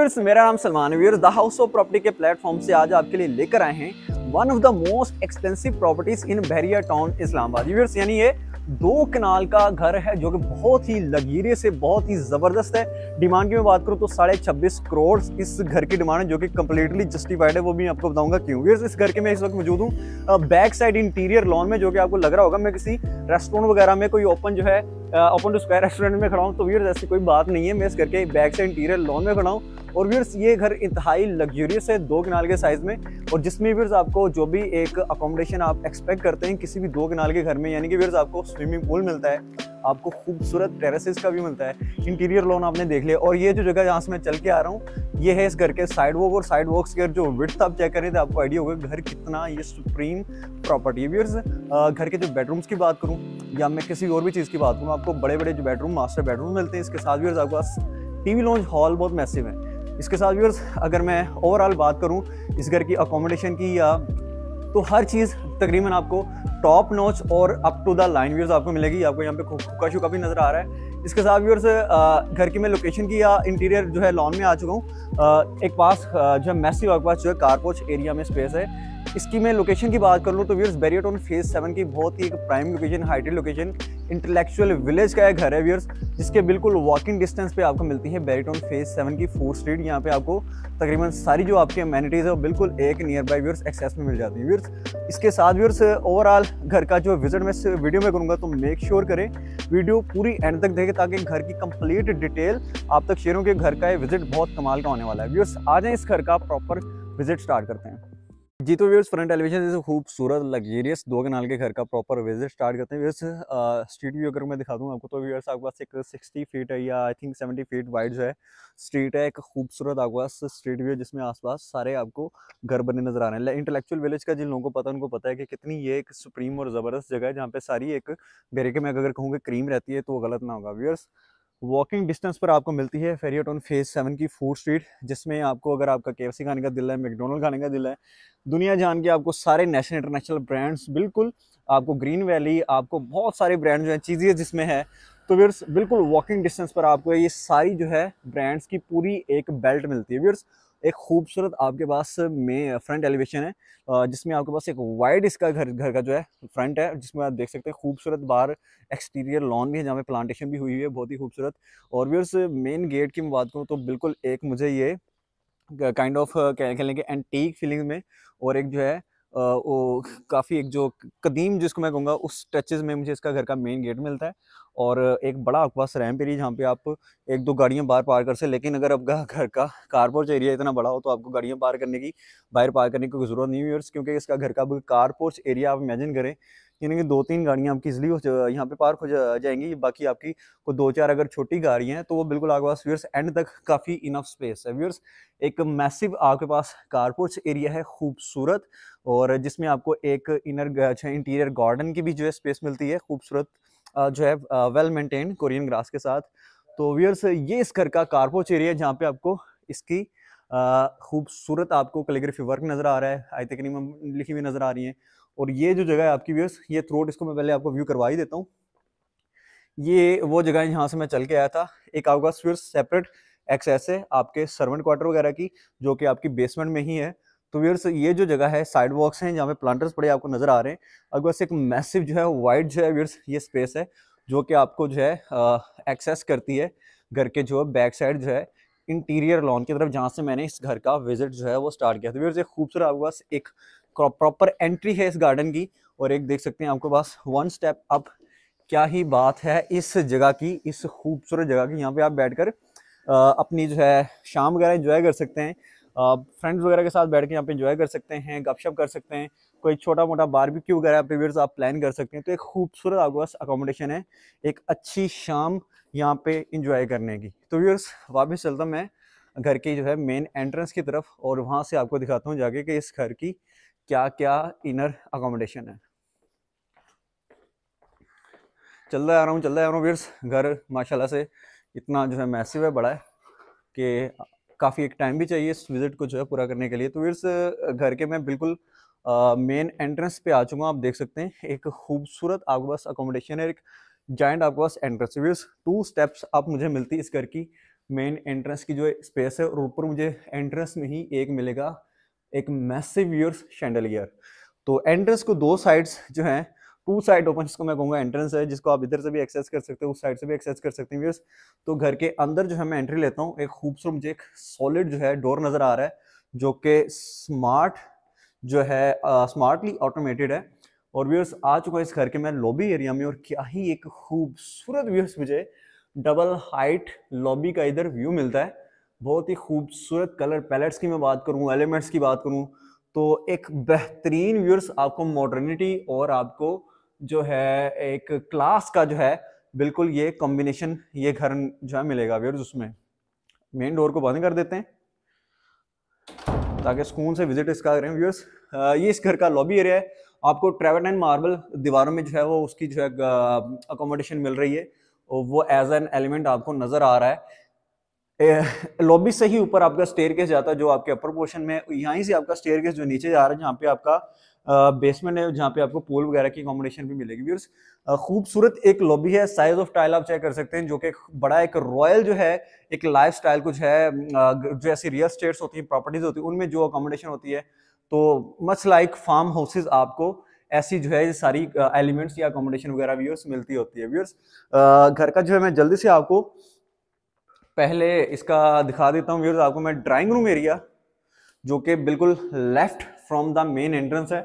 viewers मेरा नाम Salman viewers the house of property के प्लेटफॉर्म से आज आपके लिए लेकर आए हैं one of the most expensive properties in Bahria town Islamabad viewers यानी ये दो कनाल का घर है जो कि बहुत ही लगीरे से बहुत ही ज़बरदस्त है डिमांड की मैं बात करूँ तो साढ़े छब्बीस करोड़ इस घर की डिमांड है जो कि कम्प्लीटली जस्टिफाइड है वो भी आपको बताऊंगा क्यों व्यूअर्स इस घर के मैं इस वक्त मौजूद हूँ बैक साइड इंटीरियर लॉन में जो कि आपको लग रहा होगा मैं किसी रेस्टोरेंट वगैरह में कोई ओपन जो है ओपन टू स्क्वायर रेस्टोरेंट में खड़ा हूँ तो व्यूअर्स ऐसी कोई बात नहीं है मैं इस घर के बैक साइड इंटीरियर लॉन में खड़ा हूँ और व्यूर्स ये घर इंतहाई लग्जूरियस है दो किनाल के साइज़ में और जिसमें फिर आपको जो भी एक अकोमोडेशन आप एक्सपेक्ट करते हैं किसी भी दो किनाल के घर में यानी कि व्यूर्स आपको स्विमिंग पूल मिलता है आपको खूबसूरत टेरेसेस का भी मिलता है इंटीरियर लोन आपने देख लिया और ये जो जगह जहाँ से मैं चल के आ रहा हूँ ये है इस घर के साइड वॉक और साइड वॉक्स के जो विथ आप चेक करें तो आपको आइडिया होगा घर कितना ये सुप्रीम प्रॉपर्टी है व्यर्स घर के जो बेडरूम्स की बात करूँ या मैं किसी और भी चीज़ की बात करूँ आपको बड़े बड़े जो बेडरूम मास्टर बेडरूम मिलते हैं इसके साथ व्यर्स आपके पास टी वी लॉन्च हॉल बहुत मैसिव है इसके साथ व्यवर्स अगर मैं ओवरऑल बात करूँ इस घर की अकोमोडेशन की या तो हर चीज़ तकरीबन आपको टॉप नोच और up to the line views आपको मिलेगी आपको यहाँ पे खुका शुका भी नज़र आ रहा है इसके साथ व्यूअर्स घर की मैं लोकेशन की या इंटीरियर जो है लॉन में आ चुका हूँ एक पास जो है मैसी वर्क पास जो है कारपोच एरिया में स्पेस है इसकी मैं लोकेशन की बात कर लूँ तो व्यूअर्स बैरियटोन फेज सेवन की बहुत ही एक prime location heighted location intellectual village का एक घर है व्यूअर्स जिसके बिल्कुल वॉकिंग डिस्टेंस पे आपको मिलती है बैरिटोन फेज सेवन की फोर स्ट्रीट यहाँ पे आपको तकरीबन सारी जो आपके अमेनिटीज़ है वो बिल्कुल एक नियर बाई व्यवर्स एक्सेस में मिल जाती है व्यूअर्स इसके साथ व्यूअर्स ओवरऑल घर का जो विजिट मैं वीडियो में करूँगा तो मेक श्योर करें वीडियो पूरी एंड तक देखें ताकि घर की कंप्लीट डिटेल आप तक शेयर हो कि घर का ये विजिट बहुत कमाल का होने वाला है व्यूअर्स आ जाएँ इस घर का प्रॉपर विजिट स्टार्ट करते हैं जी तो व्यवर्स फ्रंट एलिवेशन जैसे खूबसूरत लग्जेरियस दो कनाल के घर का प्रॉपर विजिट स्टार्ट करते हैं व्यवर्स स्ट्रीट व्यू अगर मैं दिखा दूँ आपको तो व्यवर्स आपके पास एक सिक्सटी फीट है या I think seventy feet wide जो है स्ट्रीट है एक खूबसूरत आपके पास स्ट्रीट व्यू जिसमें आसपास सारे आपको घर बने नजर आ रहे हैं इंटेलेक्चुअल विलेज का जिन लोगों को पता है उनको पता है कि कितनी ये एक सुप्रीम और ज़बरदस्त जगह है जहाँ पे सारी एक के मैं अगर कहूँगी क्रीम रहती है तो गलत ना होगा व्यवर्स वॉकिंग डिस्टेंस पर आपको मिलती है फेरियोटोन फेज सेवन की फूड स्ट्रीट जिसमें आपको अगर आपका के खाने का दिल है मैकडोनल्ड खाने का दिल है दुनिया जान के आपको सारे नेशनल इंटरनेशनल ब्रांड्स बिल्कुल आपको ग्रीन वैली आपको बहुत सारे ब्रांड जो हैं चीज़ें जिसमें है तो व्यर्स बिल्कुल वॉकिंग डिस्टेंस पर आपको ये सारी जो है ब्रांड्स की पूरी एक बेल्ट मिलती है व्यर्स एक खूबसूरत आपके पास में फ्रंट एलिवेशन है जिसमें आपके पास एक वाइड इसका घर घर का जो है फ्रंट है जिसमें आप देख सकते हैं खूबसूरत बाहर एक्सटीरियर लॉन भी है जहाँ पे प्लांटेशन भी हुई है बहुत ही खूबसूरत और उस मेन गेट की मैं बात करूँ तो बिल्कुल एक मुझे ये काइंड ऑफ कह लेंगे एंटीक फीलिंग में और एक जो है वो काफ़ी एक जो कदीम जिसको मैं कहूँगा उस टचेज़ में मुझे इसका घर का मेन गेट मिलता है और एक बड़ा अकवा पास पेरी जहाँ पे आप एक दो गाड़ियाँ बाहर पार कर से लेकिन अगर आपका घर का कारपोर्च एरिया इतना बड़ा हो तो आपको गाड़ियाँ पार करने की बाहर पार करने की कोई ज़रूरत नहीं हुई और क्योंकि इसका घर का कारपोर्च एरिया आप इमेजिन करें यानी कि दो तीन गाड़ियाँ आपकी इजली यहाँ पे पार्क हो जाएंगी बाकी आपकी को दो चार अगर छोटी गाड़ियाँ हैं तो वो बिल्कुल आपके पास व्यूअर्स एंड तक काफ़ी इनफ स्पेस है व्यूअर्स एक मैसिव आपके पास कारपोर्ट्स एरिया है खूबसूरत और जिसमें आपको एक इनर अच्छा इंटीरियर गार्डन की भी जो है स्पेस मिलती है खूबसूरत जो है वेल मेंटेन कोरियन ग्रास के साथ तो व्यूअर्स ये इस घर का कारपोच एरिया जहाँ पे आपको इसकी खूबसूरत आपको कैलीग्राफी वर्क नज़र आ रहा है आई तकनीम लिखी हुई नज़र आ रही है और ये जो जगह है आपकी व्यूअर्स ये थ्रोट इसको मैं पहले आपको व्यू करवा ही देता हूँ ये वो जगह है जहाँ से मैं चल के आया था एक आपका फिर सेपरेट एक्सेस है आपके सर्वेंट क्वार्टर वगैरह की जो कि आपकी बेसमेंट में ही है तो व्यूअर्स ये जो जगह है साइड वॉक्स हैं जहाँ पे प्लांटर्स पड़े आपको नजर आ रहे हैं अगर एक मैसिव जो है वाइड जो है व्यूअर्स ये स्पेस है जो कि आपको जो है एक्सेस करती है घर के जो है बैक साइड जो है इंटीरियर लॉन की तरफ जहाँ से मैंने इस घर का विजिट जो है वो स्टार्ट किया था व्यूअर्स एक खूबसूरत आपके पास एक प्रॉपर एंट्री है इस गार्डन की और एक देख सकते हैं आपके पास वन स्टेप अप क्या ही बात है इस जगह की इस खूबसूरत जगह की यहाँ पे आप बैठकर अपनी जो है शाम वगैरह इंजॉय कर सकते हैं फ्रेंड्स वगैरह के साथ बैठ के यहाँ पे इंजॉय कर सकते हैं गपशप कर सकते हैं कोई छोटा मोटा बारबेक्यू वगैरह पीवियर्स आप प्लान कर सकते हैं तो एक खूबसूरत आपके पास अकोमोडेशन है एक अच्छी शाम यहाँ पे इंजॉय करने की तो व्यवर्स वापस चलता मैं घर की जो है मेन एंट्रेंस की तरफ और वहाँ से आपको दिखाता हूँ जाके कि इस घर की क्या क्या इनर अकोमोडेशन है चलता आ रहा हूँ चलता आ रहा हूँ वीर्स घर माशाल्लाह से इतना जो है मैसिव है बड़ा है कि काफ़ी एक टाइम भी चाहिए इस विज़िट को जो है पूरा करने के लिए तो वीर्स घर के मैं बिल्कुल मेन एंट्रेंस पे आ चुका आप देख सकते हैं एक खूबसूरत आपके पास अकोमोडेशन है एक जॉइंट आपके पास एंट्रेंस वीर्स टू स्टेप्स आप मुझे मिलती इस घर की मेन एंट्रेंस की जो स्पेस है और ऊपर मुझे एंट्रेंस में ही एक मिलेगा एक मैसिव यूर्स शेंडलियर तो एंट्रेंस को दो साइड्स जो हैं टू साइड ओपन जिसको मैं कहूँगा एंट्रेंस है जिसको आप इधर से भी एक्सेस कर सकते हो उस साइड से भी एक्सेस कर सकते हैं व्यूर्स तो घर के अंदर जो है मैं एंट्री लेता हूँ एक खूबसूरत मुझे एक सॉलिड जो है डोर नज़र आ रहा है जो कि स्मार्ट जो है स्मार्टली uh, ऑटोमेटेड है और व्यूअर्स आ चुका है इस घर के मैं लॉबी एरिया में और क्या ही एक खूबसूरत व्यूअर्स मुझे डबल हाइट लॉबी का इधर व्यू मिलता है बहुत ही खूबसूरत कलर पैलेट्स की मैं बात करूँ एलिमेंट्स की बात करूँ तो एक बेहतरीन व्यूअर्स आपको मॉडर्निटी और आपको जो है एक क्लास का जो है बिल्कुल ये कॉम्बिनेशन ये घर जो है मिलेगा व्यूअर्स उसमें मेन डोर को बंद कर देते हैं ताकि सुकून से विजिट इसका करें व्यूअर्स ये इस घर का लॉबी एरिया है आपको ट्रेवल एंड मार्बल दीवारों में जो है वो उसकी जो है अकोमोडेशन मिल रही है वो एज एन एलिमेंट आपको नज़र आ रहा है लॉबी से ही ऊपर आपका स्टेयर केस जाता है जो आपके अपर पोर्शन में यहाँ से आपका स्टेयर केस जो नीचे जा रहा है जहाँ पे आपका बेसमेंट है जहाँ पे आपको पूल वगैरह की कॉम्बिनेशन भी मिलेगी व्यूर्स खूबसूरत एक लॉबी है साइज ऑफ टाइल आप चेक कर सकते हैं जो कि बड़ा एक रॉयल जो है एक लाइफ स्टाइल कुछ है जो ऐसी रियल स्टेट्स होती हैं प्रॉपर्टीज होती है उनमें जो अकोमोडेशन होती है तो मच लाइक फार्म हाउसेज आपको ऐसी जो है ये सारी एलिमेंट्स या अकोमोडेशन वगैरह व्यूअर्स मिलती होती है व्यूअर्स घर का जो है मैं जल्दी से आपको पहले इसका दिखा देता हूँ व्यूर्स आपको मैं ड्राइंग रूम एरिया जो कि बिल्कुल left from the main entrance है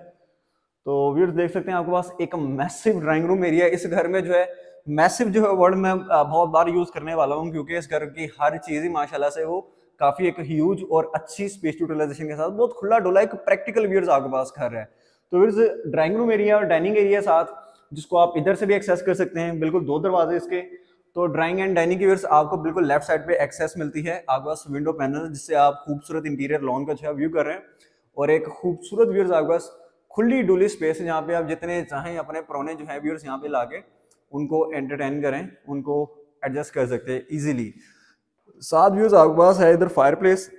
तो व्यूर्स देख सकते हैं आपके पास एक मैसिव ड्राइंग रूम एरिया इस घर में जो है मैसिव जो है वर्ड मैं बहुत बार यूज़ करने वाला हूँ क्योंकि इस घर की हर चीज़ ही माशाला से वो काफ़ी एक ह्यूज और अच्छी स्पेस यूटिलाइजेशन के साथ बहुत खुला डोला एक प्रैक्टिकल व्यूर्स आपके पास घर है तो व्यूर्स ड्राइंग रूम एरिया और डाइनिंग एरिया साथ जिसको आप इधर से भी एक्सेस कर सकते हैं बिल्कुल दो दरवाजे इसके तो ड्राइंग एंड डाइनिंग की व्यर्स आपको बिल्कुल लेफ्ट साइड पे एक्सेस मिलती है आपके पास विंडो पैनल जिससे आप खूबसूरत इंटीरियर लॉन का जो है व्यू कर रहे हैं और एक खूबसूरत व्यूर्स आपके पास खुली डुली स्पेस है जहाँ पे आप जितने चाहें अपने पुराने जो है व्यूर्स यहाँ पे ला उनको एंटरटेन करें उनको एडजस्ट कर सकते हैं ईजिली सात व्यूर्स आपके पास है इधर फायर प्लेस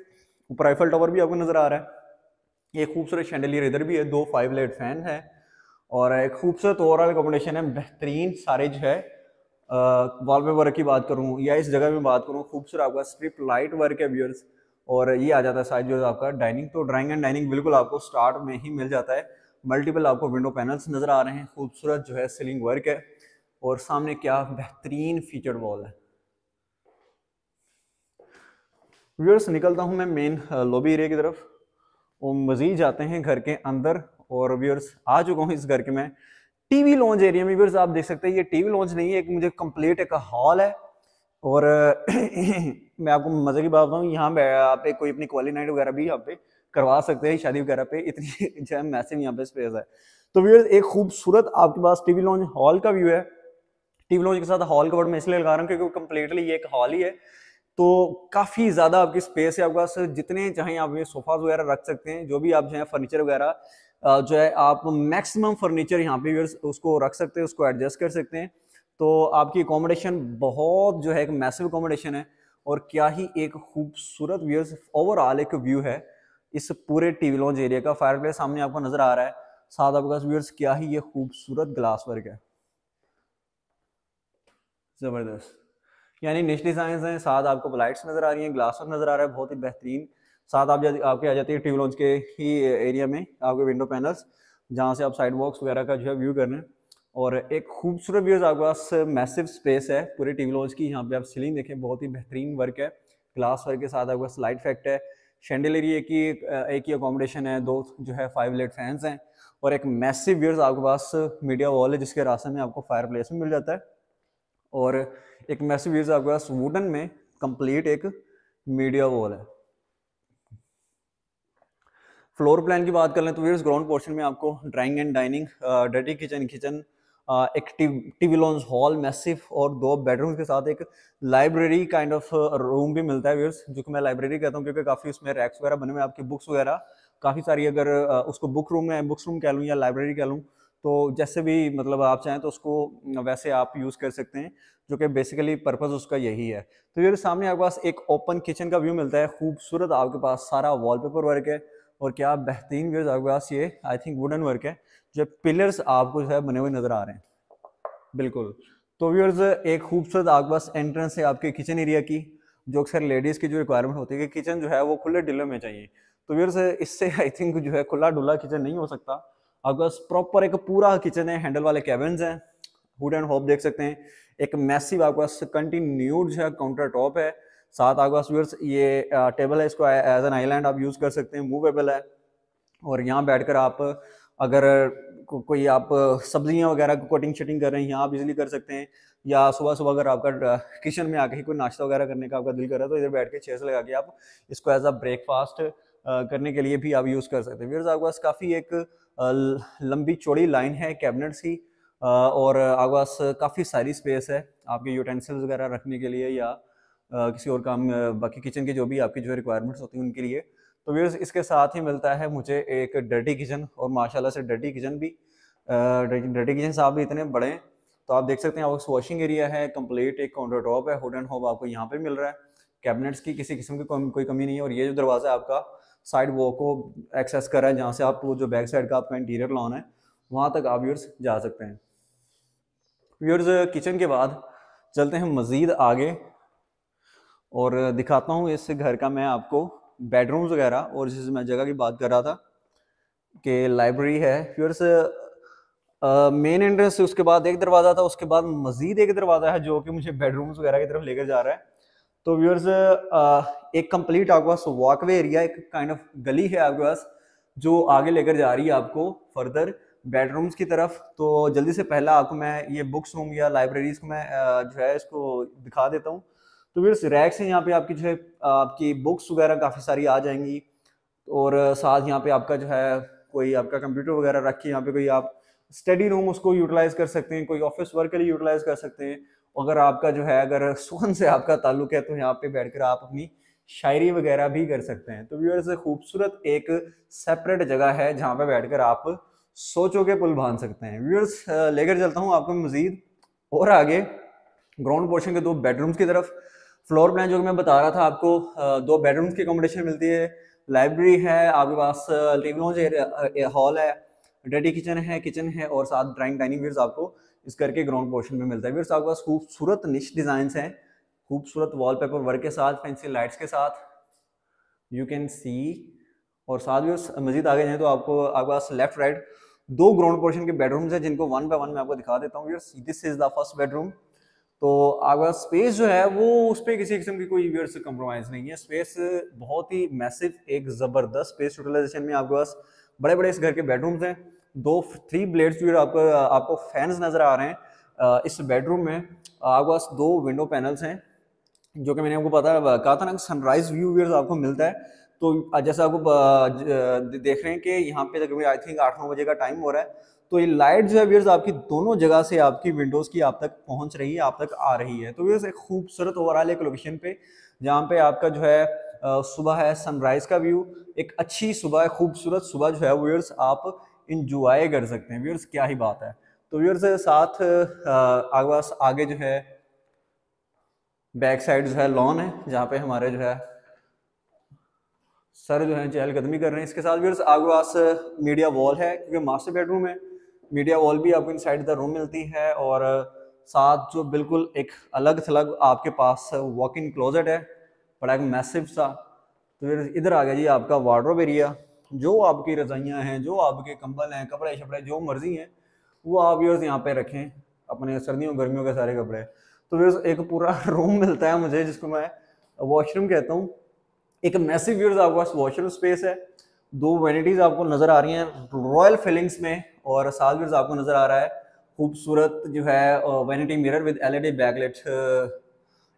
ऊपर टावर भी आपको नजर आ रहा है ये खूबसूरत शैंडलियर इधर भी है दो फाइव लाइट फैन है और एक खूबसूरत ओवरऑल अकोमोडेशन है बेहतरीन सारे जो है वॉल वॉलपेपर की बात करूँ या इस जगह में बात करूँ खूबसूरत आपका स्ट्रिप लाइट वर्क है व्यूअर्स और ये आ जाता है साइज जो आपका डाइनिंग तो ड्राइंग एंड डाइनिंग बिल्कुल आपको स्टार्ट में ही मिल जाता है मल्टीपल आपको विंडो पैनल्स नज़र आ रहे हैं खूबसूरत जो है सीलिंग वर्क है और सामने क्या बेहतरीन फीचर वॉल है व्यूअर्स निकलता हूँ मैं मेन लॉबी एरिया की तरफ और मज़ीद जाते हैं घर के अंदर और व्यूअर्स आ चुका हूँ इस घर के मैं टीवी लॉन्च एरिया में आप देख सकते हैं ये टीवी लॉन्च नहीं है एक मुझे कंप्लीट एक हॉल है और मैं आपको मजे की बात बताऊँ यहाँ पे आप पे कोई अपनी क्वाली नाइट वगैरह भी यहाँ पे करवा सकते हैं शादी वगैरह पे इतनी जो है मैसिव यहाँ पे स्पेस है तो व्यवर्स एक खूबसूरत आपके पास टीवी लॉन्च हॉल का व्यू है टीवी लॉन्च के साथ हॉल का वर्ड मैं इसलिए लगा रहा हूँ क्योंकि कम्प्लीटली एक हॉल ही है तो काफ़ी ज़्यादा आपकी स्पेस है आपके पास जितने चाहें आप ये सोफाज वगैरह रख सकते हैं जो भी आप जो है फर्नीचर वगैरह जो है आप मैक्सिमम फर्नीचर यहाँ पे उसको रख सकते हैं उसको एडजस्ट कर सकते हैं तो आपकी अकोमोडेशन बहुत जो है एक मैसिव अकोमोडेशन है और क्या ही एक खूबसूरत व्यूअर्स ओवरऑल एक व्यू है इस पूरे टीवी लॉन्च एरिया का फायर प्लेस सामने आपको नजर आ रहा है साथ आपके पास व्यूअर्स क्या ही ये खूबसूरत ग्लास वर्क है ज़बरदस्त यानी निचली साइंस है साथ आपको लाइट्स नज़र आ रही हैं ग्लास वर्क नज़र आ रहा है बहुत ही बेहतरीन साथ आप आपके आ जाती है ट्यूब लॉन्च के ही एरिया में आपके विंडो पैनल्स जहाँ से आप साइड वॉक्स वगैरह का जो है व्यू करना है और एक खूबसूरत व्यूज आपके पास मैसिव स्पेस है पूरे टीवी लॉन्च की यहाँ पे आप सीलिंग देखें बहुत ही बेहतरीन वर्क है ग्लास वर्क के साथ आपके पास लाइट फैक्ट है शेंडल एक ही एक ही अकोमोडेशन है दो जो है फाइव लेट फैंस हैं और एक मैसिव व्यूर्स आपके पास मीडिया वॉल है जिसके रास्ते में आपको फायर प्लेस में मिल जाता है और एक मैसिव व्यर्स आपके पास वुडन में कंप्लीट एक मीडिया वॉल है फ्लोर प्लान की बात कर लें तो वीर ग्राउंड पोर्शन में आपको ड्राइंग एंड डाइनिंग डटी किचन किचन एक लॉन्स हॉल मैसिव और दो बेडरूम के साथ एक लाइब्रेरी काइंड ऑफ रूम भी मिलता है व्यर्स जो कि मैं लाइब्रेरी कहता हूँ क्योंकि काफ़ी उसमें रैक्स वगैरह बने हुए आपकी बुक्स वगैरह काफ़ी सारी अगर उसको बुक रूम में बुक्स रूम कह लूँ या लाइब्रेरी कह लूँ तो जैसे भी मतलब आप चाहें तो उसको वैसे आप यूज़ कर सकते हैं जो कि बेसिकली पर्पज़ उसका यही है तो वीर सामने आपके पास एक ओपन किचन का व्यू मिलता है खूबसूरत आपके पास सारा वॉलपेपर वर्क है और क्या बेहतरीन व्यूज आपके पास ये आई थिंक वुडन वर्क है जो पिलर्स आपको जो है बने हुए नज़र आ रहे हैं बिल्कुल तो व्यूअर्स एक खूबसूरत आपके पास एंट्रेंस है आपके किचन एरिया की जो अक्सर लेडीज़ की जो रिक्वायरमेंट होती है कि किचन जो है वो खुले डिले में चाहिए तो व्यूअर्स इससे आई थिंक जो है खुला डुला किचन नहीं हो सकता आपके पास प्रॉपर एक पूरा किचन है हैंडल वाले कैबिन्स हैं हुड एंड होप देख सकते हैं एक मैसिव आपके पास कंटिन्यूड जो है काउंटर टॉप है सात आगवास व्यूअर्स ये टेबल है इसको एज एन आईलैंड आप यूज़ कर सकते हैं मूवेबल है और यहाँ बैठकर आप अगर को, कोई आप सब्जियाँ वगैरह को कटिंग शटिंग कर रहे हैं यहाँ आप इजिली कर सकते हैं या सुबह सुबह अगर आपका किचन में आके ही कोई नाश्ता वगैरह करने का आपका दिल कर रहा है तो इधर बैठ के चेयर लगा के आप इसको एज अ ब्रेकफास्ट करने के लिए भी आप यूज़ कर सकते हैं व्यूअर्स आपके पास काफ़ी एक लंबी चौड़ी लाइन है कैबिनेट्स की और पास काफ़ी सारी स्पेस है आपके यूटेंसिल्स वगैरह रखने के लिए या किसी और काम बाकी किचन के जो भी आपकी जो रिक्वायरमेंट्स होती हैं उनके लिए तो व्यूर्स इसके साथ ही मिलता है मुझे एक डर्टी किचन और माशाल्लाह से डर्टी किचन भी डर्टी किचन साहब भी इतने बड़े हैं तो आप देख सकते हैं आपको वॉशिंग एरिया है कम्प्लीट एक काउंटर टॉप है हुड एंड होप आपको यहाँ पर मिल रहा है कैबिनेट्स की किसी किस्म की कोई कमी नहीं है और ये जो दरवाज़ा है आपका साइड वॉक को एक्सेस करा है जहाँ से आप जो बैक साइड का आपका इंटीरियर लॉन है वहाँ तक आप व्यूर्स जा सकते हैं व्यूर्स किचन के बाद चलते हैं मज़ीद आगे और दिखाता हूँ इस घर का मैं आपको बेडरूम्स वगैरह और जिस मैं जगह की बात कर रहा था कि लाइब्रेरी है से मेन एंट्रेंस उसके बाद एक दरवाज़ा था उसके बाद मज़ीद एक दरवाज़ा है जो कि मुझे बेडरूम्स वगैरह की तरफ लेकर जा रहा है तो व्यूअर्स एक कंप्लीट आपके पास वॉकवे एरिया एक काइंड ऑफ गली है आपके पास जो आगे लेकर जा रही है आपको फर्दर बेडरूम्स की तरफ तो जल्दी से पहला आपको मैं ये बुक्स रूम या लाइब्रेरीज को मैं जो है इसको दिखा देता हूँ तो वीर्स रैक से यहाँ पे आपकी जो है आपकी बुक्स वगैरह काफ़ी सारी आ जाएंगी और साथ यहाँ पे आपका जो है कोई आपका कंप्यूटर वगैरह रख के यहाँ पे कोई आप स्टडी रूम उसको यूटिलाइज कर सकते हैं कोई ऑफिस वर्क के लिए यूटिलाइज कर सकते हैं अगर आपका जो है अगर सुखन से आपका ताल्लुक है तो यहाँ पे बैठकर आप अपनी शायरी वगैरह भी कर सकते हैं तो व्यूअर्स खूबसूरत एक सेपरेट जगह है जहाँ पे कर आप सोचो के पुल बांध सकते हैं व्यूअर्स लेकर चलता हूँ आपको मजीद और आगे ग्राउंड पोर्शन के दो बेडरूम्स की तरफ फ्लोर प्लान जो कि मैं बता रहा था आपको दो बेडरूम की अकोमोडेशन मिलती है लाइब्रेरी है आपके पास लिविंग लॉन्ज हॉल है डटी किचन है किचन है और साथ ड्राइंग डाइनिंग व्यर्स आपको इस करके ग्राउंड पोर्शन में मिलता है व्यर्स आपके पास खूबसूरत निश डिज़ाइंस हैं खूबसूरत वॉलपेपर वर्क के साथ फैंसी लाइट्स के साथ यू कैन सी और साथ भी मजीद आगे जाएँ तो आपको आपके पास लेफ्ट राइट दो ग्राउंड पोर्शन के बेडरूम्स हैं जिनको वन बाय वन में आपको दिखा देता हूँ this is the first bedroom तो आपका स्पेस जो है वो उस पर किसी किस्म की कोई से कम्प्रोमाइज़ नहीं है स्पेस बहुत ही मैसिव एक ज़बरदस्त स्पेस यूटिलाइजेशन में आपके पास बड़े बड़े इस घर के बेडरूम्स हैं दो थ्री ब्लेड्स जो आपको आपको फैंस नज़र आ रहे हैं इस बेडरूम में आपके पास दो विंडो पैनल्स हैं जो कि मैंने आपको पता कहा था ना सनराइज व्यू व्यूर्स आपको मिलता है तो जैसे आपको देख रहे हैं कि यहाँ पे तकरीबन आई थिंक आठ नौ बजे का टाइम हो रहा है तो ये लाइट जो है व्यर्स आपकी दोनों जगह से आपकी विंडोज़ की आप तक पहुंच रही है आप तक आ रही है तो व्यर्स एक खूबसूरत ओवरऑल एक लोकेशन पे जहाँ पे आपका जो है सुबह है सनराइज़ का व्यू एक अच्छी सुबह खूबसूरत सुबह जो है व्यर्स आप इंजॉय कर सकते हैं व्यर्स क्या ही बात है तो व्यर्स साथ आगे जो है बैक साइड जो है लॉन है जहाँ पे हमारे जो है सर जो है चहलकदमी कर रहे हैं इसके साथ व्यर्स आगे मीडिया वॉल है क्योंकि मास्टर बेडरूम है मीडिया वॉल भी आपको इनसाइड द रूम मिलती है और साथ जो बिल्कुल एक अलग थलग आपके पास वॉक इन क्लोजेट है बड़ा एक मैसिव सा तो फिर इधर आ गया जी आपका वार्ड्रोब एरिया जो आपकी रजाइयाँ हैं जो आपके कंबल हैं कपड़े शपड़े जो मर्जी हैं वो आप यूर्स यहाँ पे रखें अपने सर्दियों गर्मियों के सारे कपड़े तो फिर एक पूरा रूम मिलता है मुझे जिसको मैं वॉशरूम कहता हूँ एक मैसिव व्यूर्स आपके पास वॉशरूम स्पेस है दो वेनिटीज़ आपको नज़र आ रही हैं रॉयल फीलिंग्स में और साथ भी आपको नज़र आ रहा है खूबसूरत जो है vanity mirror with LED backlit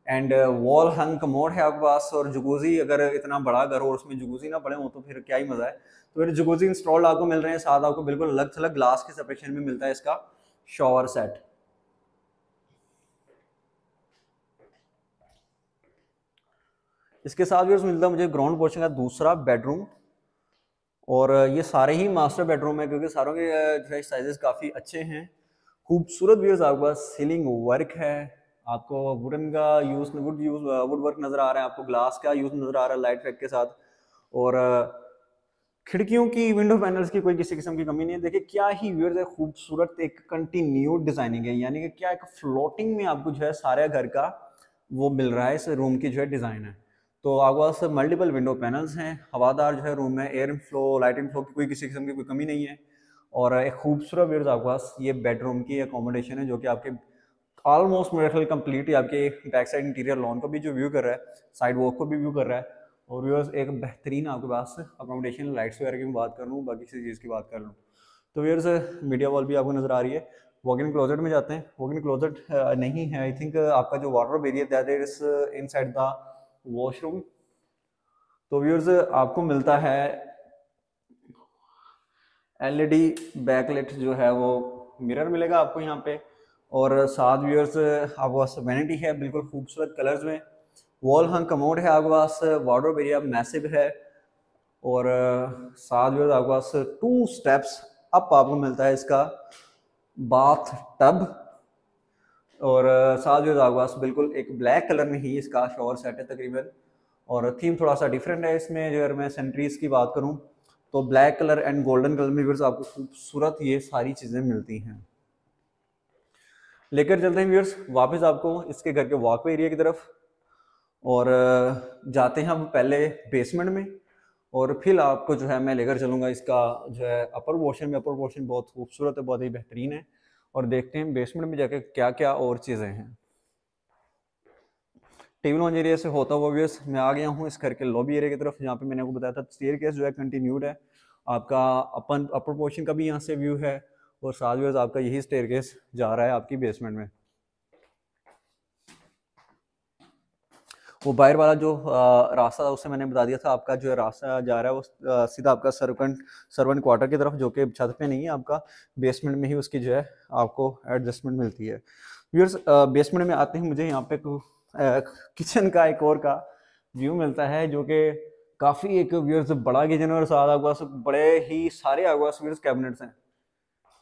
and wall hung commode है आपके पास और जुगोजी अगर इतना बड़ा घर और उसमें जुगोजी ना पड़े हो तो फिर क्या ही मज़ा है तो फिर जुगोजी इंस्टॉल्ड आपको मिल रहे हैं साथ आपको बिल्कुल अलग थलग ग्लास के सेपरेशन में मिलता है इसका शॉवर सेट इसके साथ भी मिलता है मुझे ग्राउंड पोर्शन का दूसरा बेडरूम और ये सारे ही मास्टर बेडरूम है क्योंकि सारों के जो है साइजेस काफ़ी अच्छे हैं खूबसूरत व्यूज़ आपके पास सीलिंग वर्क है आपको वुडन का use wood use wood work नज़र आ रहा है आपको ग्लास का यूज़ नज़र आ रहा है लाइट फैक के साथ और खिड़कियों की विंडो पैनल्स की कोई किसी किस्म की कमी नहीं है देखिए क्या ही व्यूअर्स है खूबसूरत एक कंटिन्यू डिजाइनिंग है यानी कि क्या एक फ्लोटिंग में आपको जो है सारे घर का वो मिल रहा है इस रूम की जो है डिज़ाइन है तो आपके पास मल्टीपल विंडो पैनल्स हैं हवादार जो है रूम में airflow light and flow की कोई किसी किस्म की कोई कमी नहीं है और एक खूबसूरत व्यर्स आपके पास ये बेडरूम की अकोमोडेशन है जो कि आपके ऑलमोस्ट मेरे ख्याल कंप्लीट आपके बैक साइड इंटीरियर लॉन को भी जो व्यू कर रहा है साइड वॉक को भी व्यू कर रहा है और व्यवर्स एक बेहतरीन आपके पास अकोमोडेशन लाइट्स वगैरह की बात कर लूँ बाकी किसी चीज़ की बात कर लूँ तो व्यवर्स मीडिया वॉल भी आपको नज़र आ रही है वॉक इन क्लोजेट में जाते हैं वॉक इन क्लोजेट नहीं है आई थिंक आपका जो water area that is inside the washroom तो व्यूअर्स आपको मिलता है एलईडी बैकलेट e जो है वो मिरर मिलेगा आपको यहाँ पे और साथ व्यूअर्स आपके पास वैनिटी है बिल्कुल खूबसूरत कलर्स में वॉल हंग कमोड है आपके पास वार्डरोब एरिया मैसिव है और साथ व्यूअर्स आपके पास टू स्टेप्स अप आपको मिलता है इसका बाथ टब और साथ जो दागवास बिल्कुल एक ब्लैक कलर में ही इसका शॉर सेट है तकरीबन और थीम थोड़ा सा डिफरेंट है इसमें जो अगर मैं सेंट्रीज़ की बात करूँ तो black colour and golden colour में व्यवर्स आपको खूबसूरत ये सारी चीज़ें मिलती हैं लेकर चलते हैं व्यवर्स वापस आपको इसके घर के वॉक एरिया की तरफ और जाते हैं हम पहले बेसमेंट में और फिर आपको जो है मैं लेकर चलूँगा इसका जो है अपर पोर्शन में अपर पोर्शन बहुत खूबसूरत है बहुत ही बेहतरीन है और देखते हैं बेसमेंट में जाकर क्या क्या और चीज़ें हैं टेबल लॉन्च एरिया से होता हुआ ऑब्वियस मैं आ गया हूँ इस करके लॉबी एरिया की तरफ जहाँ पे मैंने आपको बताया था स्टेयर केस जो है कंटिन्यूड है आपका अपन अपर पोर्शन का भी यहाँ से व्यू है और साथ व्यूज आपका यही स्टेयर केस जा रहा है आपकी बेसमेंट में वो बाहर वाला जो रास्ता था उससे मैंने बता दिया था आपका जो रास्ता जा रहा है वो सीधा आपका सर्वेंट सर्वेंट क्वार्टर की तरफ जो कि छत पे नहीं है आपका बेसमेंट में ही उसकी जो है आपको एडजस्टमेंट मिलती है व्यूअर्स बेसमेंट में आते ही मुझे यहाँ पे किचन का एक और का व्यू मिलता है जो कि काफ़ी एक व्यूअर्स बड़ा किचन और साथ आगवास बड़े ही सारे आगवास व्यूअर्स कैबिनेट्स हैं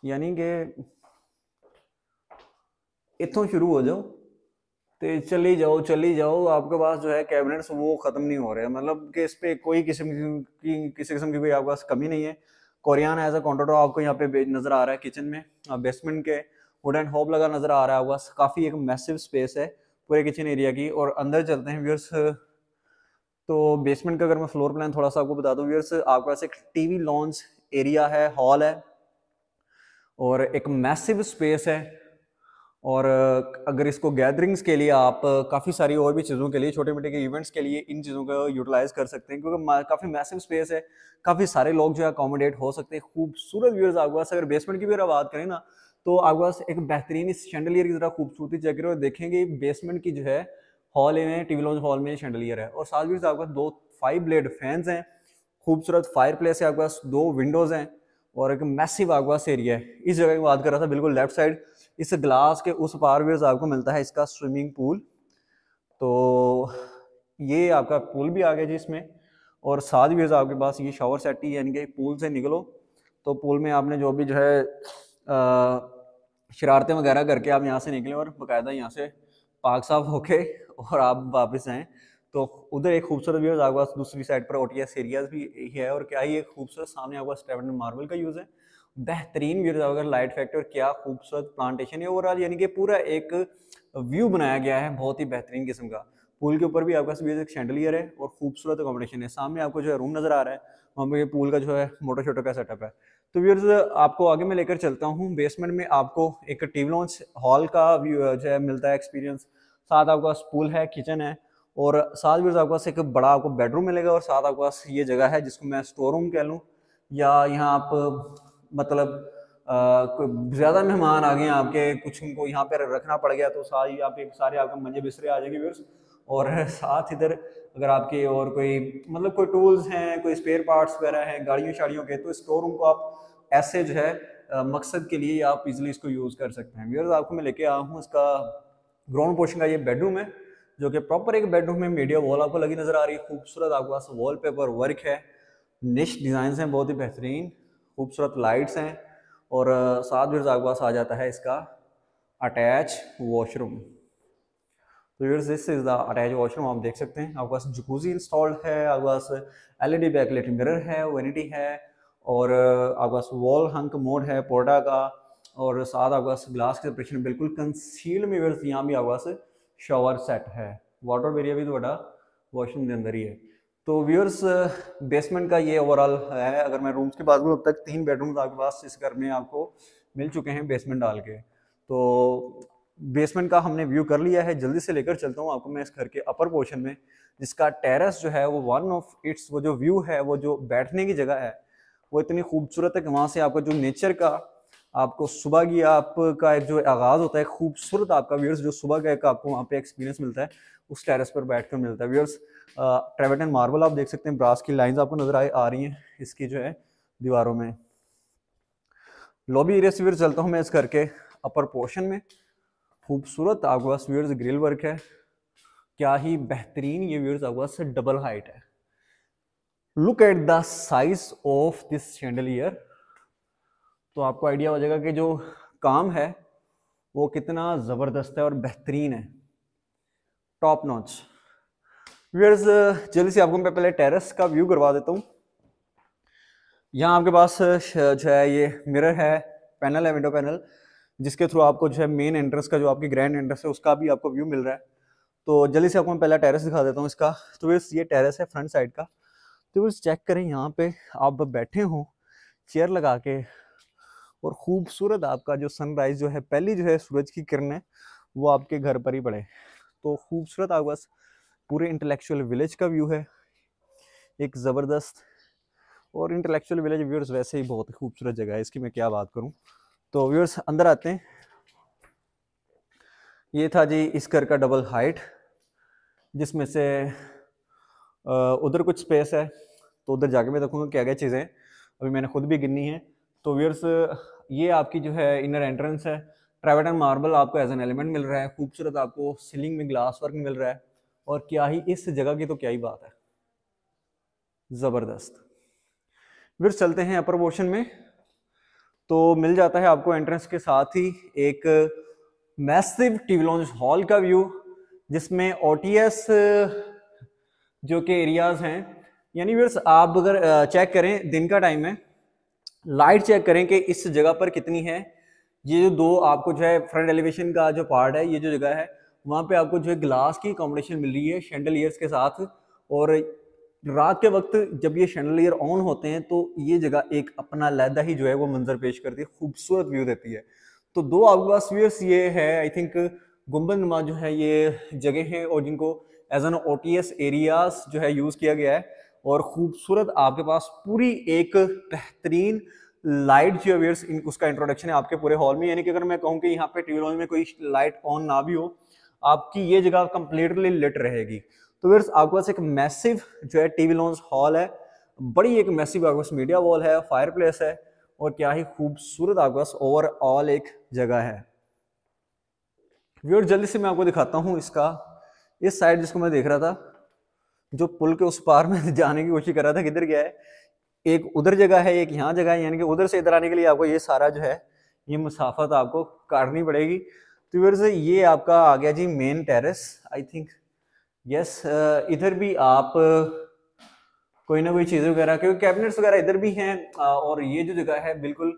यानी कि इतों शुरू हो जाओ तो चली जाओ चली जाओ आपके पास जो है कैबिनेट्स वो ख़त्म नहीं हो रहे हैं मतलब कि इस पर कोई किस्म की किसी किस्म की कोई आपके पास कमी नहीं है कोरियान एज अ कॉन्ट्रेक्टर आपको यहाँ पे नज़र आ रहा है किचन में बेसमेंट के वुड एंड होप लगा नज़र आ रहा है पास काफ़ी एक मैसिव स्पेस है पूरे किचन एरिया की और अंदर चलते हैं व्यूअर्स तो बेसमेंट का अगर मैं फ्लोर प्लान थोड़ा सा आपको बता दूँ व्यूअर्स आपके पास एक वी लॉन्च एरिया है हॉल है और एक मैसिव स्पेस है और अगर इसको गैदरिंग्स के लिए आप काफ़ी सारी और भी चीज़ों के लिए छोटे मोटे के इवेंट्स के लिए इन चीज़ों का यूटिलाइज कर सकते हैं क्योंकि काफ़ी मैसिव स्पेस है काफ़ी सारे लोग जो है अकोमोडेट हो सकते हैं खूबसूरत व्यूअर्स आपके पास अगर बेसमेंट की भी अगर बात करें ना तो आपके पास एक बेहतरीन शेंडलियर की जरा खूबसूरती जगह और देखेंगे बेसमेंट की जो है हॉल में टीवी लॉन्च हॉल में शेंडलियर है और साथ भी आपके पास दो फाइव ब्लेड फैंस हैं खूबसूरत फायर प्लेस है आपके पास दो विंडोज़ हैं और एक मैसिव आगवास एरिया है इस जगह की बात कर रहा था बिल्कुल लेफ्ट साइड इस ग्लास के उस पार व्यूज आपको मिलता है इसका स्विमिंग पूल तो ये आपका पूल भी आ गया जी इसमें और साथ व्यूज आपके पास ये शावर सेट ही यानी कि पूल से निकलो तो पूल में आपने जो भी जो है शरारतें वगैरह करके आप यहाँ से निकले और बाकायदा यहाँ से पाक साफ होके और आप वापस आएँ तो उधर एक खूबसूरत व्यूज आपके पास दूसरी साइड पर ओटीएस एरियाज भी है और क्या ही एक खूबसूरत सामने आपका स्टेवन मार्बल का यूज़ है बेहतरीन व्यूज अगर लाइट फैक्टर क्या खूबसूरत प्लांटेशन है ओवरऑल यानी कि पूरा एक व्यू बनाया गया है बहुत ही बेहतरीन किस्म का पूल के ऊपर भी आपका सभी शेंडलियर है और खूबसूरत अकोमोडेशन है सामने आपको जो है रूम नजर आ रहा है वहाँ पे पूल का जो है मोटर शोटर का सेटअप है तो व्यूर्स आपको आगे मैं लेकर चलता हूँ बेसमेंट में आपको एक टीवी लॉन्च हॉल का व्यू जो है मिलता है एक्सपीरियंस साथ आपका पूल है किचन है और साथ व्यूर्स आपके पास एक बड़ा आपको बेडरूम मिलेगा और साथ आपके पास ये जगह है जिसको मैं स्टोर रूम कह लूँ या यहाँ आप मतलब ज़्यादा मेहमान आ गए आपके कुछ उनको यहाँ पर रखना पड़ गया तो सारी आप सारे आपके मंजे बिसरे आ जाएंगे व्यूर्स और साथ इधर अगर आपके और कोई मतलब कोई टूल्स हैं कोई स्पेयर पार्ट्स वगैरह हैं गाड़ियों शाड़ियों के तो स्टोर रूम को आप ऐसे जो है मकसद के लिए आप इजीली इसको यूज़ कर सकते हैं व्यूर्स आपको मैं लेके आया हूँ इसका ग्राउंड पोर्शन का ये बेडरूम है जो कि प्रॉपर एक बेडरूम में मीडिया वॉल आपको लगी नज़र आ रही है खूबसूरत आपके पास वॉल वर्क है निश डिज़ाइन हैं बहुत ही बेहतरीन खूबसूरत लाइट्स हैं और साथ वीर्स रजाक पास आ जाता है इसका अटैच वॉशरूम तो this is the attach washroom आप देख सकते हैं आपके पास जकूजी इंस्टॉल्ड है आपके पास L E D backlit mirror है वेनिटी है और आपके पास वॉल हंक मोड है पोर्टा का और साथ आपके पास ग्लास के सेपरेशन बिल्कुल कंसील में यहाँ भी आपके पास शॉवर सेट है वाटर बेरिया भी तो वॉशरूम के अंदर ही है तो व्यूअर्स बेसमेंट uh, का ये ओवरऑल uh, है अगर मैं रूम्स की बात करूँ अब तक तीन बेडरूम आपके पास इस घर में आपको मिल चुके हैं बेसमेंट डाल के तो बेसमेंट का हमने व्यू कर लिया है जल्दी से लेकर चलता हूँ आपको मैं इस घर के अपर पोर्शन में जिसका टेरेस जो है वो वन ऑफ इट्स वो जो व्यू है वो जो बैठने की जगह है वो इतनी खूबसूरत है कि वहाँ से आपका जो नेचर का आपको सुबह की आपका एक जो आगाज़ होता है खूबसूरत आपका व्यूअर्स जो सुबह का एक आपको वहाँ पे एक्सपीरियंस मिलता है उस टेरेस पर बैठ कर मिलता है व्यूअर्स ट्रेवेट एंड मार्बल आप देख सकते हैं ब्रास की लाइंस आपको नज़र आ रही हैं इसकी जो है दीवारों में लॉबी एरिया से चलता हूँ मैं इस घर के अपर पोर्शन में खूबसूरत आगवास व्यूर्स ग्रिल वर्क है क्या ही बेहतरीन ये व्यूर्स आगवास से डबल हाइट है look at the size of this chandelier तो आपको आइडिया हो जाएगा कि जो काम है वो कितना ज़बरदस्त है और बेहतरीन है टॉप नॉच व्यर्स जल्दी से आपको मैं पहले टेरेस का व्यू करवा देता हूँ यहाँ आपके पास जो है ये मिरर है पैनल है विंडो पैनल जिसके थ्रू आपको जो है मेन एंट्रेंस का जो आपकी ग्रैंड एंट्रेंस है उसका भी आपको व्यू मिल रहा है तो जल्दी से आपको मैं पहला टेरेस दिखा देता हूँ इसका तो व्यर्स ये टेरेस है फ्रंट साइड का तो व्यर्स चेक करें यहाँ पे आप बैठे हों चेयर लगा के और ख़ूबसूरत आपका जो सनराइज़ जो है पहली जो है सूरज की किरणें वो आपके घर पर ही पड़े तो खूबसूरत आपका पूरे इंटेलेक्चुअल विलेज का व्यू है एक ज़बरदस्त और इंटेलेक्चुअल विलेज व्यूअर्स वैसे ही बहुत खूबसूरत जगह है इसकी मैं क्या बात करूँ तो व्यूअर्स अंदर आते हैं ये था जी इस घर का डबल हाइट जिसमें से उधर कुछ स्पेस है तो उधर जाके मैं देखूँगा क्या क्या चीज़ें अभी मैंने खुद भी गिननी है तो व्यूअर्स ये आपकी जो है इनर एंट्रेंस है प्राइवेट एंड मार्बल आपको एज एन एलिमेंट मिल रहा है खूबसूरत आपको सीलिंग में ग्लास वर्क मिल रहा है और क्या ही इस जगह की तो क्या ही बात है ज़बरदस्त फिर चलते हैं अपर पोर्शन में तो मिल जाता है आपको एंट्रेंस के साथ ही एक मैसिव टीवी लॉन्च हॉल का व्यू जिसमें ओ जो के एरियाज हैं यानी व्यर्स आप अगर चेक करें दिन का टाइम है लाइट चेक करें कि इस जगह पर कितनी है ये जो दो आपको जो है फ्रंट एलिवेशन का जो पार्ट है ये जो जगह है वहाँ पे आपको जो है ग्लास की अकोमोडेशन मिल रही है ईयर्स के साथ और रात के वक्त जब ये ईयर ऑन होते हैं तो ये जगह एक अपना लहदा ही जो है वो मंजर पेश करती है खूबसूरत व्यू देती है तो दो आपके पास व्यूअर्स ये है आई थिंक गुम्बन नुमा जो है ये जगह है और जिनको as an O T S areas जो है यूज़ किया गया है और ख़ूबसूरत आपके पास पूरी एक बेहतरीन लाइट जो है व्यूअर्स उसका इंट्रोडक्शन है आपके पूरे हॉल में यानी कि अगर मैं कहूँ कि यहाँ पे टीवी हॉल में कोई लाइट ऑन ना भी हो आपकी ये जगह कंप्लीटली लिट रहेगी तो फिर आपके पास एक मैसिव जो है टीवी लॉन्स हॉल है बड़ी एक मैसिव आपके पास मीडिया वॉल है फायर है और क्या ही खूबसूरत आपके पास ओवरऑल एक जगह है व्यूअर जल्दी से मैं आपको दिखाता हूँ इसका इस साइड जिसको मैं देख रहा था जो पुल के उस पार में जाने की कोशिश कर रहा था किधर गया है एक उधर जगह है एक यहाँ जगह है यानी कि उधर से इधर आने के लिए आपको ये सारा जो है ये मुसाफत आपको काटनी पड़ेगी तो फिर से ये आपका आ गया जी main terrace I think yes इधर भी आप uh, कोई ना कोई चीज़ें वगैरह क्योंकि कैबिनेट्स वगैरह इधर भी हैं uh, और ये जो जगह है बिल्कुल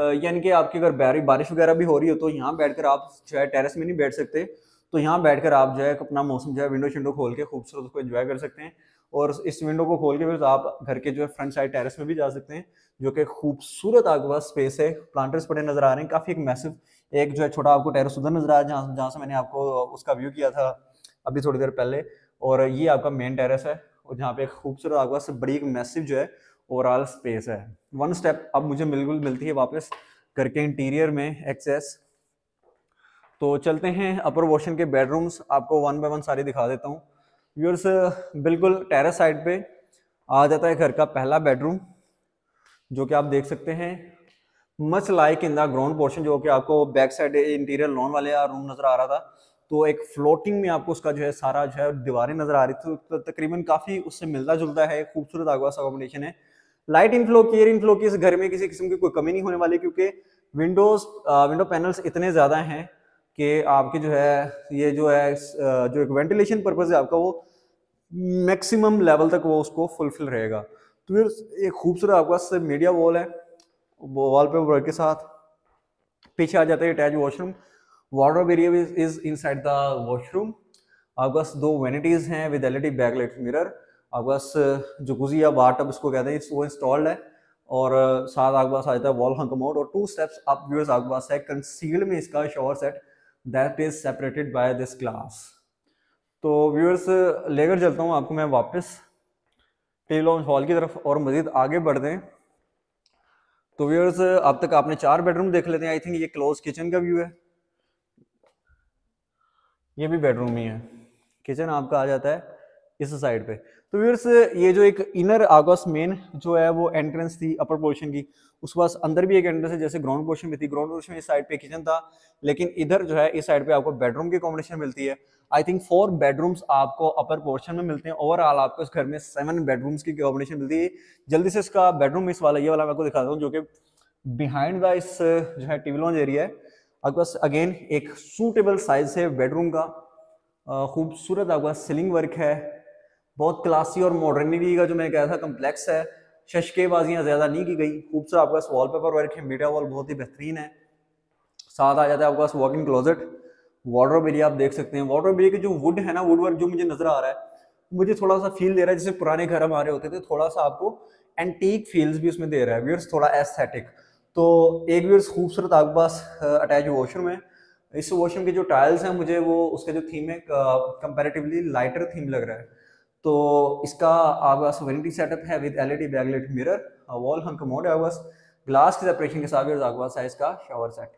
uh, यानी कि आपकी अगर बारिश वगैरह भी हो रही हो तो यहाँ बैठकर आप जो है टेरेस में नहीं बैठ सकते तो यहाँ बैठकर आप जो है अपना मौसम जो है विंडो शिंडो खोल के खूबसूरत उसको एंजॉय कर सकते हैं और इस विंडो को खोल के फिर आप घर के जो है फ्रंट साइड टेरेस में भी जा सकते हैं जो कि खूबसूरत आगे स्पेस है प्लांटर्स पड़े नजर आ रहे हैं काफ़ी एक मैसिव एक जो है छोटा आपको टेरस उधर नजर आया जहाँ जहाँ से मैंने आपको उसका व्यू किया था अभी थोड़ी देर पहले और ये आपका मेन टेरेस है और जहाँ पे एक खूबसूरत आपका बड़ी एक मैसिव जो है ओवरऑल स्पेस है वन स्टेप अब मुझे बिल्कुल मिलती है वापस घर के इंटीरियर में एक्सेस तो चलते हैं अपर वॉशन के बेडरूम्स आपको वन बाय वन सारी दिखा देता हूँ व्यूअर्स बिल्कुल टेरेस साइड पे आ जाता है घर का पहला बेडरूम जो कि आप देख सकते हैं much like in the ground portion जो कि आपको बैक साइड इंटीरियर लॉन वाले रूम नजर आ रहा था तो एक फ्लोटिंग में आपको उसका जो है सारा जो है दीवारें नजर आ रही थी तो तकरीबन काफी उससे मिलता जुलता है खूबसूरत आगवास कॉम्बिनेशन है लाइट इनफ्लो की एयर इनफ्लो की इस घर में किसी किस्म की कोई कमी नहीं होने वाली क्योंकि विंडोज विंडो पैनल्स इतने ज्यादा हैं कि आपके जो है ये जो है जो एक वेंटिलेशन पर्पज है आपका वो मैक्सिमम लेवल तक वो उसको फुलफिल रहेगा तो फिर एक खूबसूरत आपका मीडिया वॉल है वॉल पेपर के साथ पीछे आ जाता है attach washroom water area inside the washroom आपके पास दो वेनिटीज हैं विद एलईडी बैकलाइट मिररर आपके पास जकूजी या टब इसको कहते हैं वो इंस्टॉल्ड है और साथ आपके पास आ जाता है वॉल हंग अमाउंट और टू स्टेप्स अप व्यूअर्स आपके पास है कंसील्ड में इसका shower set that is separated by this glass तो व्यूअर्स uh, लेकर चलता हूँ आपको मैं वापस टेल हॉल की तरफ और मज़ीद आगे बढ़ दें तो व्यूअर्स अब तक आपने चार बेडरूम देख लेते हैं आई थिंक ये क्लोज किचन का व्यू है ये भी बेडरूम ही है किचन आपका आ जाता है इस साइड पे तो व्यूअर्स ये जो एक इनर आगोस मेन जो है वो एंट्रेंस थी अपर पोर्शन की उसके पास अंदर भी एक एंट्रेंस है जैसे ग्राउंड पोर्शन भी थी ग्राउंड पोर्शन में इस साइड पे किचन था लेकिन इधर जो है इस साइड पे आपको बेडरूम की कॉम्बिनेशन मिलती है आई थिंक फोर बेडरूम्स आपको अपर पोर्शन में मिलते हैं ओवरऑल आपको इस घर में सेवन बेडरूम्स की कॉम्बिनेशन मिलती है जल्दी से इसका बेडरूम इस वाला ये वाला मैं आपको दिखाता हूँ जो कि बिहाइंड द इस जो है टीवी लॉन्ज एरिया है आपके पास अगेन एक सूटेबल साइज है बेडरूम का खूबसूरत आपका सीलिंग वर्क है बहुत क्लासी और मॉडर्निटी का जो मैं रहा था कम्प्लेक्स है शशकेबाजियाँ ज़्यादा नहीं की गई खूब सा आपका वॉल पेपर वर्क है मीडिया वॉल बहुत ही बेहतरीन है साथ आ जाता है आपका वॉक इन क्लोजेट वाटर बेरी आप देख सकते हैं वाटर बेरी के जो वुड है ना वुड वर्क जो मुझे नज़र आ रहा है मुझे थोड़ा सा फील दे रहा है जैसे पुराने घर हमारे होते थे थोड़ा सा आपको एंटीक फील्स भी उसमें दे रहा है व्यर्स थोड़ा एस्थेटिक तो एक व्यर्स खूबसूरत आपके पास अटैच वॉशरूम है इस वॉशरूम के जो टाइल्स हैं मुझे वो उसका जो थीम है कंपेरेटिवली लाइटर थीम लग रहा है तो इसका आपका सोवेनिटी सेटअप है with LED backlight mirror wall hung मोड है ग्लास की सेपरेशन के साथ आपके पास है शावर सेट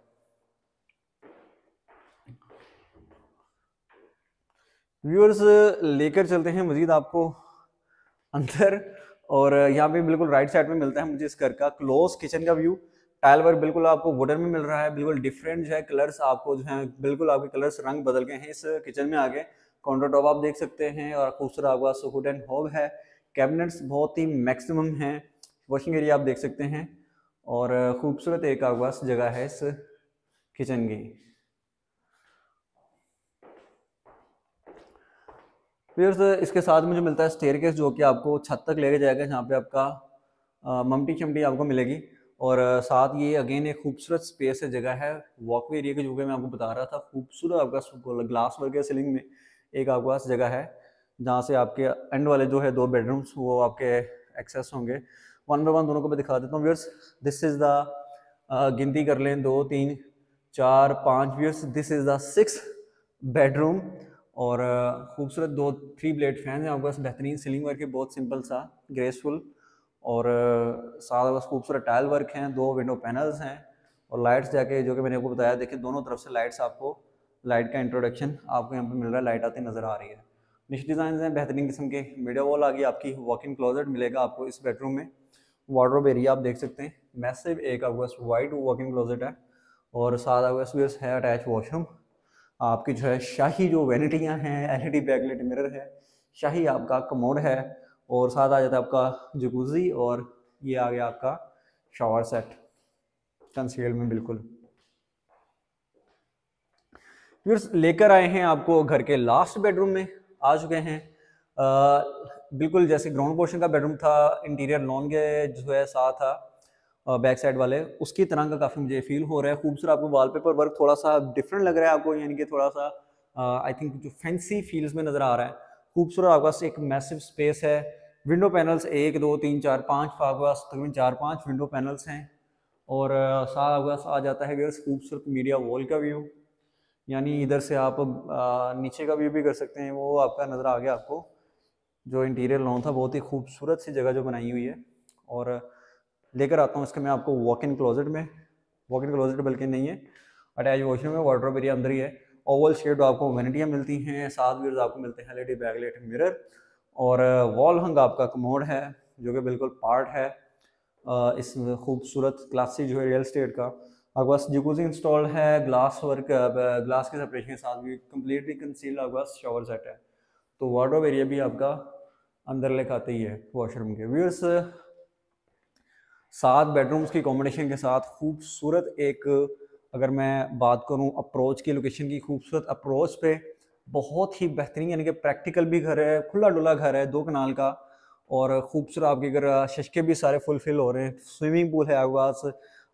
व्यूअर्स लेकर चलते हैं मजीद आपको अंदर और यहाँ पे बिल्कुल राइट साइड में मिलता है मुझे इस घर का क्लोज किचन का व्यू टाइल वर्क बिल्कुल आपको वुडन में मिल रहा है बिल्कुल डिफरेंट जो है कलर्स आपको जो है बिल्कुल आपके कलर्स रंग बदल गए हैं इस किचन में आ गए काउंटर टॉप आप देख सकते हैं और खूबसूरत आपका हुड एंड होब है कैबिनेट्स बहुत ही मैक्सिमम हैं वॉशिंग एरिया आप देख सकते हैं और खूबसूरत एक आगवास जगह है इस किचन की फिर इसके साथ मुझे मिलता है स्टेयर जो कि आपको छत तक लेके जाएगा जहाँ पे आपका ममटी चमटी आपको मिलेगी और साथ ये अगेन एक खूबसूरत स्पेस है जगह है वॉकवे एरिया के जो कि मैं आपको बता रहा था खूबसूरत आपका ग्लास वर्क है सीलिंग में एक आपके पास जगह है जहाँ से आपके एंड वाले जो है दो बेडरूम्स वो आपके एक्सेस होंगे वन बाय वन दोनों को मैं दिखा देता हूँ व्यर्स दिस इज़ द गिनती कर लें दो तीन चार पाँच viewers this is the six bedroom और uh, खूबसूरत दो थ्री ब्लेड फैन हैं आपके पास बेहतरीन सीलिंग वर्क है बहुत सिंपल सा ग्रेसफुल और uh, साथ बस खूबसूरत टाइल वर्क हैं दो विंडो पैनल्स हैं और लाइट्स जाके जो कि मैंने आपको बताया देखिए दोनों तरफ से लाइट्स आपको लाइट का इंट्रोडक्शन आपको यहाँ पर मिल रहा है लाइट आती नज़र आ रही है निश डिज़ाइन हैं बेहतरीन किस्म के मीडिया वॉल आ गई आपकी वॉक इन क्लोजेट मिलेगा आपको इस बेडरूम में वार्ड्रोब एरिया आप देख सकते हैं मैसेव एक आपके वाइट वॉक इन क्लोजेट है और साथ आपके पास है अटैच वॉशरूम आपकी जो है शाही जो वेनिटियाँ हैं L E D backlit mirror है शाही आपका कमोड है और साथ आ जाता है आपका जगूजी और ये आ गया आपका शावर सेट कंसील में बिल्कुल व्यूर्स लेकर आए हैं आपको घर के लास्ट बेडरूम में आ चुके हैं आ, बिल्कुल जैसे ग्राउंड पोर्शन का बेडरूम था इंटीरियर लॉन के जो है सा था बैक साइड वाले उसकी तरह का काफ़ी मुझे फील हो रहा है खूबसूरत आपको वॉलपेपर वर्क थोड़ा सा डिफरेंट लग रहा है आपको यानी कि थोड़ा सा आई थिंक जो फैंसी फील्स में नज़र आ रहा है खूबसूरत आपके पास एक मैसिव स्पेस है विंडो पैनल्स एक दो तीन चार पाँच आपके पास तकरीबन चार पाँच विंडो पैनल्स हैं और सा आपके पास आ जाता है खूबसूरत मीडिया वॉल का व्यू यानी इधर से आप नीचे का व्यू भी कर सकते हैं वो आपका नज़र आ गया आपको जो इंटीरियर लॉन था बहुत ही खूबसूरत सी जगह जो बनाई हुई है और लेकर आता हूँ इसके मैं आपको वॉक इन क्लोजेट में वॉक इन क्लोजेट बल्कि नहीं है अटैच वॉशरूम में वाटर एरिया अंदर ही है ओवल शेड तो आपको वेनिटियाँ मिलती हैं सात वीर आपको मिलते हैं एल बैकलेट मिरर और वॉल हंग आपका कमोड है जो कि बिल्कुल पार्ट है इस खूबसूरत क्लासिक जो है रियल स्टेट का अगवास जकूजी इंस्टॉल्ड है ग्लास वर्क ग्लास के सेपरेशन के साथ भी completely concealed gorgeous shower set है तो वार्ड्रोब एरिया भी आपका अंदर लेक आते ही है वॉशरूम के व्यूअर्स सात बेडरूम्स की कॉम्बिनेशन के साथ खूबसूरत एक अगर मैं बात करूं अप्रोच की लोकेशन की खूबसूरत अप्रोच पे बहुत ही बेहतरीन यानी कि प्रैक्टिकल भी घर है खुला डुला घर है दो कनाल का और खूबसूरत आपके घर शशके भी सारे फुलफिल हो रहे हैं स्विमिंग पूल है आगवास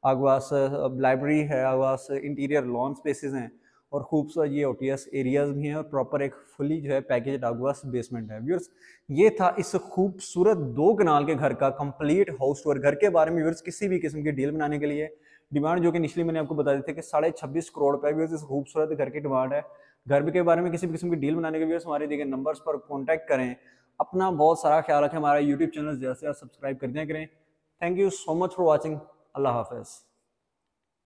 आगवास लाइब्रेरी है आगवास इंटीरियर लॉन स्पेसेस हैं और खूबसूरत ये एस एरियाज भी हैं और प्रॉपर एक फुली जो है पैकेज आगवास बेसमेंट है व्यूअर्स ये था इस खूबसूरत दो कनाल के घर का कंप्लीट हाउस टूर घर के बारे में व्यूअर्स किसी भी किस्म की डील बनाने के लिए डिमांड जो कि निचली मैंने आपको बता दी थी कि साढ़े छब्बीस करोड़ रुपए व्यूअर्स इस खूबसूरत घर की डिमांड है घर के बारे में किसी भी किस्म की डील बनाने के व्यूअर्स हमारे दिए नंबर्स पर कॉन्टैक्ट करें अपना बहुत सारा ख्याल रखें हमारा यूट्यूब चैनल जैसे ज़्यादा सब्सक्राइब कर दिया करें thank you so much for watching अल्लाह हाफिज़